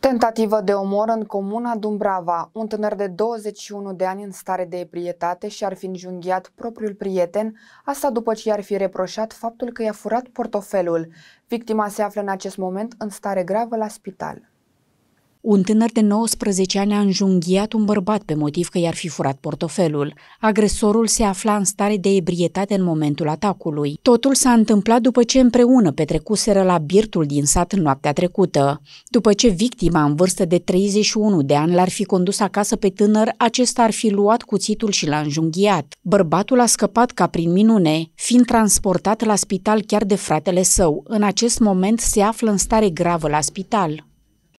Tentativă de omor în comuna Dumbrava. Un tânăr de 21 de ani în stare de eprietate și-ar fi înjunghiat propriul prieten, asta după ce i-ar fi reproșat faptul că i-a furat portofelul. Victima se află în acest moment în stare gravă la spital. Un tânăr de 19 ani a înjunghiat un bărbat pe motiv că i-ar fi furat portofelul. Agresorul se afla în stare de ebrietate în momentul atacului. Totul s-a întâmplat după ce împreună petrecuseră la birtul din sat în noaptea trecută. După ce victima în vârstă de 31 de ani l-ar fi condus acasă pe tânăr, acesta ar fi luat cuțitul și l-a înjunghiat. Bărbatul a scăpat ca prin minune, fiind transportat la spital chiar de fratele său. În acest moment se află în stare gravă la spital.